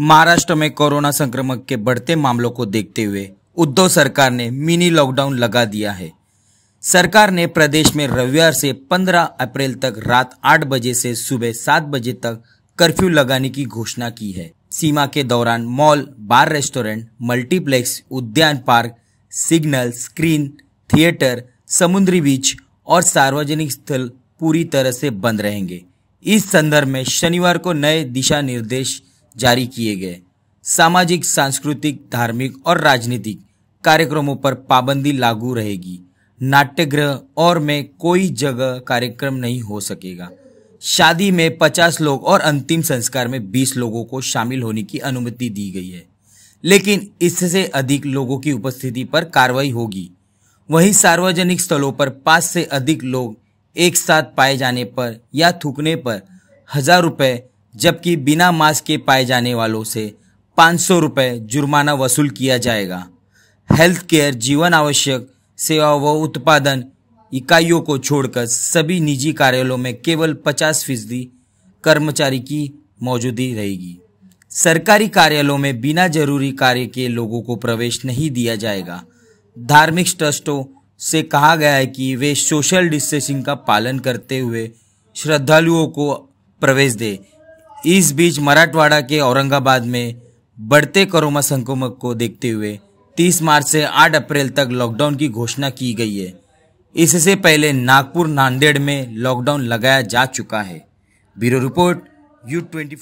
महाराष्ट्र में कोरोना संक्रमण के बढ़ते मामलों को देखते हुए उद्धव सरकार ने मिनी लॉकडाउन लगा दिया है सरकार ने प्रदेश में रविवार से 15 अप्रैल तक रात 8 बजे से सुबह 7 बजे तक कर्फ्यू लगाने की घोषणा की है सीमा के दौरान मॉल बार रेस्टोरेंट मल्टीप्लेक्स उद्यान पार्क सिग्नल स्क्रीन थिएटर समुद्री बीच और सार्वजनिक स्थल पूरी तरह से बंद रहेंगे इस संदर्भ में शनिवार को नए दिशा निर्देश जारी किए गए सामाजिक सांस्कृतिक धार्मिक और राजनीतिक कार्यक्रमों पर पाबंदी लागू रहेगी नाट्यगृह और में कोई जगह कार्यक्रम नहीं हो सकेगा शादी में 50 लोग और अंतिम संस्कार में 20 लोगों को शामिल होने की अनुमति दी गई है लेकिन इससे अधिक लोगों की उपस्थिति पर कार्रवाई होगी वहीं सार्वजनिक स्थलों पर पांच से अधिक लोग एक साथ पाए जाने पर या थूकने पर हजार रुपये जबकि बिना मास्क के पाए जाने वालों से पाँच सौ रुपये जुर्माना वसूल किया जाएगा हेल्थ केयर जीवन आवश्यक सेवा व उत्पादन इकाइयों को छोड़कर सभी निजी कार्यालयों में केवल पचास फीसदी कर्मचारी की मौजूदगी रहेगी सरकारी कार्यालयों में बिना जरूरी कार्य के लोगों को प्रवेश नहीं दिया जाएगा धार्मिक ट्रस्टों से कहा गया है कि वे सोशल डिस्टेंसिंग का पालन करते हुए श्रद्धालुओं को प्रवेश दें इस बीच मराठवाड़ा के औरंगाबाद में बढ़ते कोरोना संक्रमण को देखते हुए 30 मार्च से 8 अप्रैल तक लॉकडाउन की घोषणा की गई है इससे पहले नागपुर नांदेड़ में लॉकडाउन लगाया जा चुका है ब्यूरो रिपोर्ट यू ट्वेंटी